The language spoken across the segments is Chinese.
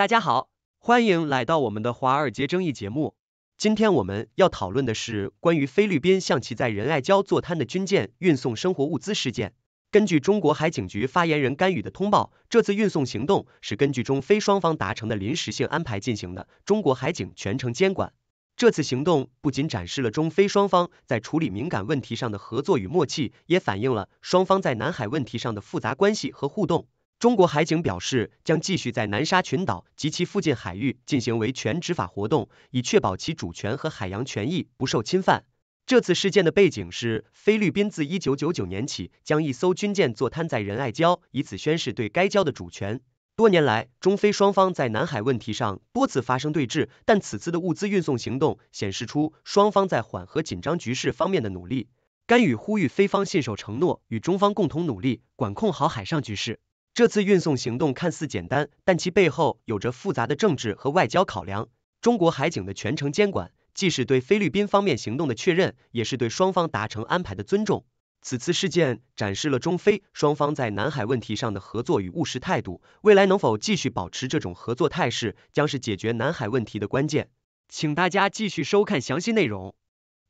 大家好，欢迎来到我们的华尔街争议节目。今天我们要讨论的是关于菲律宾向其在仁爱礁坐滩的军舰运送生活物资事件。根据中国海警局发言人甘雨的通报，这次运送行动是根据中非双方达成的临时性安排进行的，中国海警全程监管。这次行动不仅展示了中非双方在处理敏感问题上的合作与默契，也反映了双方在南海问题上的复杂关系和互动。中国海警表示，将继续在南沙群岛及其附近海域进行维权执法活动，以确保其主权和海洋权益不受侵犯。这次事件的背景是，菲律宾自一九九九年起将一艘军舰坐滩在仁爱礁，以此宣示对该礁的主权。多年来，中菲双方在南海问题上多次发生对峙，但此次的物资运送行动显示出双方在缓和紧张局势方面的努力。甘宇呼吁菲方信守承诺，与中方共同努力，管控好海上局势。这次运送行动看似简单，但其背后有着复杂的政治和外交考量。中国海警的全程监管，既是对菲律宾方面行动的确认，也是对双方达成安排的尊重。此次事件展示了中菲双方在南海问题上的合作与务实态度。未来能否继续保持这种合作态势，将是解决南海问题的关键。请大家继续收看详细内容。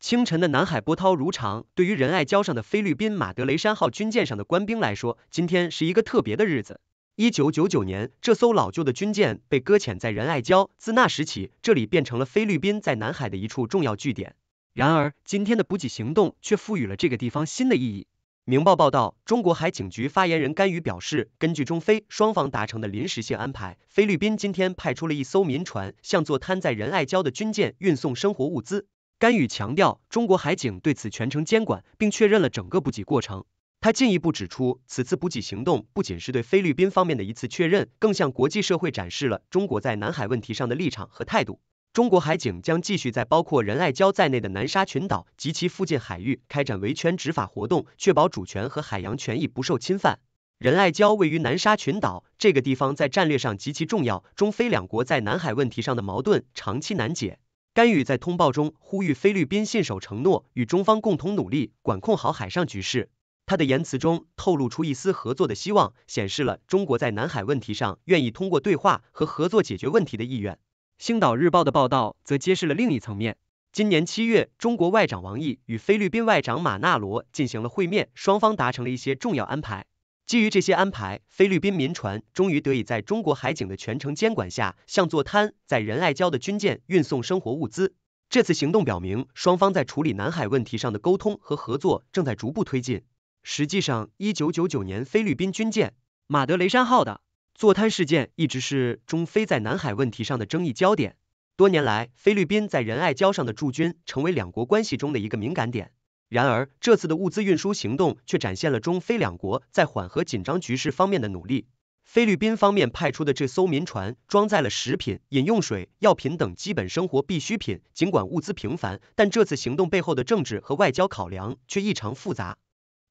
清晨的南海波涛如常。对于仁爱礁上的菲律宾马德雷山号军舰上的官兵来说，今天是一个特别的日子。一九九九年，这艘老旧的军舰被搁浅在仁爱礁，自那时起，这里变成了菲律宾在南海的一处重要据点。然而，今天的补给行动却赋予了这个地方新的意义。明报报道，中国海警局发言人甘宇表示，根据中菲双方达成的临时性安排，菲律宾今天派出了一艘民船，向坐滩在仁爱礁的军舰运送生活物资。甘宇强调，中国海警对此全程监管，并确认了整个补给过程。他进一步指出，此次补给行动不仅是对菲律宾方面的一次确认，更向国际社会展示了中国在南海问题上的立场和态度。中国海警将继续在包括仁爱礁在内的南沙群岛及其附近海域开展维权执法活动，确保主权和海洋权益不受侵犯。仁爱礁位于南沙群岛，这个地方在战略上极其重要。中菲两国在南海问题上的矛盾长期难解。甘宇在通报中呼吁菲律宾信守承诺，与中方共同努力管控好海上局势。他的言辞中透露出一丝合作的希望，显示了中国在南海问题上愿意通过对话和合作解决问题的意愿。《星岛日报》的报道则揭示了另一层面：今年七月，中国外长王毅与菲律宾外长马纳罗进行了会面，双方达成了一些重要安排。基于这些安排，菲律宾民船终于得以在中国海警的全程监管下向座滩在仁爱礁的军舰运送生活物资。这次行动表明，双方在处理南海问题上的沟通和合作正在逐步推进。实际上，一九九九年菲律宾军舰马德雷山号的座滩事件一直是中菲在南海问题上的争议焦点。多年来，菲律宾在仁爱礁上的驻军成为两国关系中的一个敏感点。然而，这次的物资运输行动却展现了中非两国在缓和紧张局势方面的努力。菲律宾方面派出的这艘民船装载了食品、饮用水、药品等基本生活必需品。尽管物资平凡，但这次行动背后的政治和外交考量却异常复杂。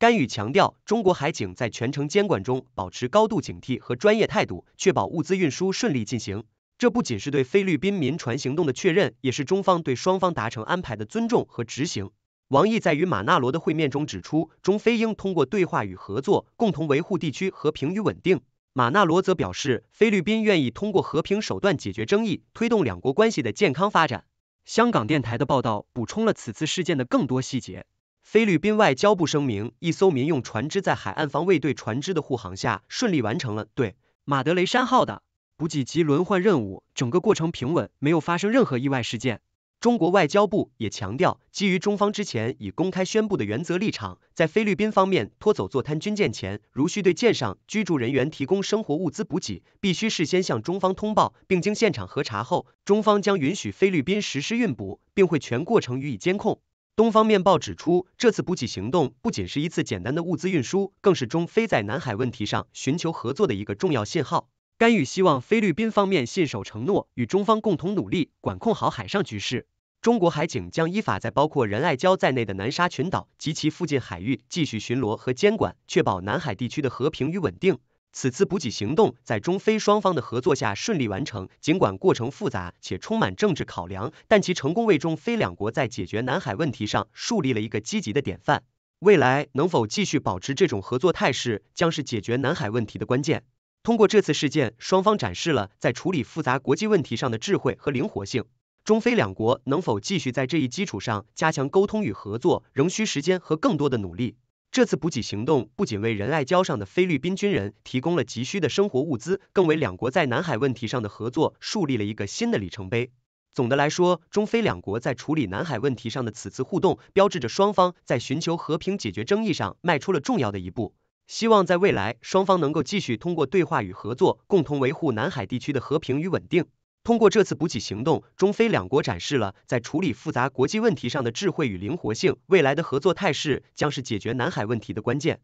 甘宇强调，中国海警在全程监管中保持高度警惕和专业态度，确保物资运输顺利进行。这不仅是对菲律宾民船行动的确认，也是中方对双方达成安排的尊重和执行。王毅在与马纳罗的会面中指出，中非应通过对话与合作，共同维护地区和平与稳定。马纳罗则表示，菲律宾愿意通过和平手段解决争议，推动两国关系的健康发展。香港电台的报道补充了此次事件的更多细节。菲律宾外交部声明，一艘民用船只在海岸防卫队船只的护航下，顺利完成了对马德雷山号的补给及轮换任务，整个过程平稳，没有发生任何意外事件。中国外交部也强调，基于中方之前已公开宣布的原则立场，在菲律宾方面拖走坐滩军舰前，如需对舰上居住人员提供生活物资补给，必须事先向中方通报，并经现场核查后，中方将允许菲律宾实施运补，并会全过程予以监控。东方面报指出，这次补给行动不仅是一次简单的物资运输，更是中非在南海问题上寻求合作的一个重要信号。甘雨希望菲律宾方面信守承诺，与中方共同努力，管控好海上局势。中国海警将依法在包括仁爱礁在内的南沙群岛及其附近海域继续巡逻和监管，确保南海地区的和平与稳定。此次补给行动在中非双方的合作下顺利完成，尽管过程复杂且充满政治考量，但其成功为中非两国在解决南海问题上树立了一个积极的典范。未来能否继续保持这种合作态势，将是解决南海问题的关键。通过这次事件，双方展示了在处理复杂国际问题上的智慧和灵活性。中非两国能否继续在这一基础上加强沟通与合作，仍需时间和更多的努力。这次补给行动不仅为仁爱礁上的菲律宾军人提供了急需的生活物资，更为两国在南海问题上的合作树立了一个新的里程碑。总的来说，中非两国在处理南海问题上的此次互动，标志着双方在寻求和平解决争议上迈出了重要的一步。希望在未来，双方能够继续通过对话与合作，共同维护南海地区的和平与稳定。通过这次补给行动，中非两国展示了在处理复杂国际问题上的智慧与灵活性。未来的合作态势将是解决南海问题的关键。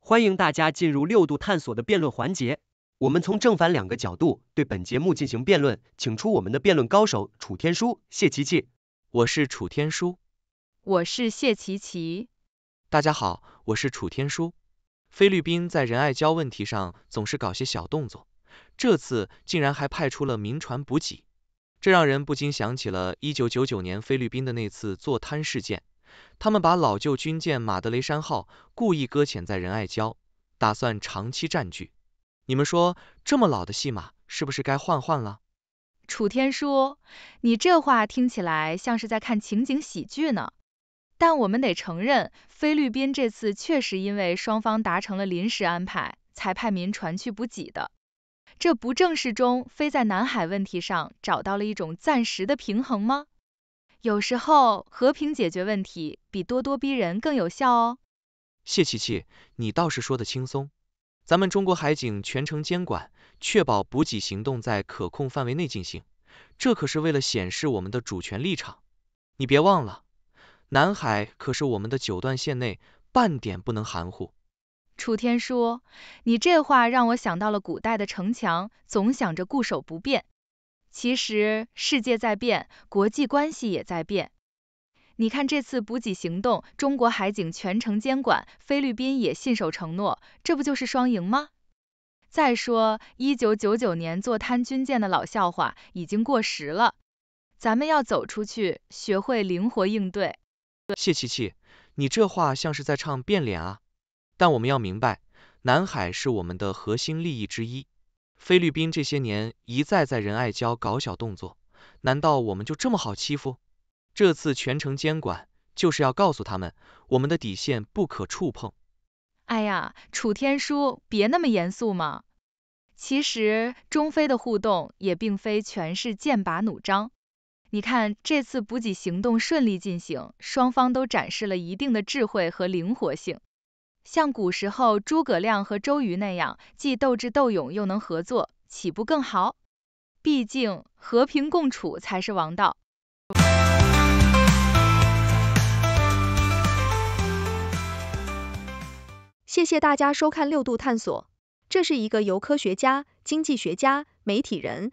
欢迎大家进入六度探索的辩论环节，我们从正反两个角度对本节目进行辩论，请出我们的辩论高手楚天舒、谢琪琪。我是楚天舒，我是谢琪琪。大家好，我是楚天舒。菲律宾在仁爱礁问题上总是搞些小动作，这次竟然还派出了民船补给，这让人不禁想起了1999年菲律宾的那次坐滩事件。他们把老旧军舰马德雷山号故意搁浅在仁爱礁，打算长期占据。你们说，这么老的戏码是不是该换换了？楚天舒，你这话听起来像是在看情景喜剧呢。但我们得承认，菲律宾这次确实因为双方达成了临时安排，才派民船去补给的。这不正是中菲在南海问题上找到了一种暂时的平衡吗？有时候，和平解决问题比咄咄逼人更有效哦。谢琪琪，你倒是说的轻松。咱们中国海警全程监管，确保补给行动在可控范围内进行，这可是为了显示我们的主权立场。你别忘了。南海可是我们的九段线内，半点不能含糊。楚天舒，你这话让我想到了古代的城墙，总想着固守不变。其实世界在变，国际关系也在变。你看这次补给行动，中国海警全程监管，菲律宾也信守承诺，这不就是双赢吗？再说，一九九九年坐滩军舰的老笑话已经过时了，咱们要走出去，学会灵活应对。谢琪琪，你这话像是在唱变脸啊！但我们要明白，南海是我们的核心利益之一。菲律宾这些年一再在仁爱礁搞小动作，难道我们就这么好欺负？这次全程监管，就是要告诉他们，我们的底线不可触碰。哎呀，楚天舒，别那么严肃嘛。其实中菲的互动也并非全是剑拔弩张。你看，这次补给行动顺利进行，双方都展示了一定的智慧和灵活性。像古时候诸葛亮和周瑜那样，既斗智斗勇，又能合作，岂不更好？毕竟，和平共处才是王道。谢谢大家收看《六度探索》，这是一个由科学家、经济学家、媒体人。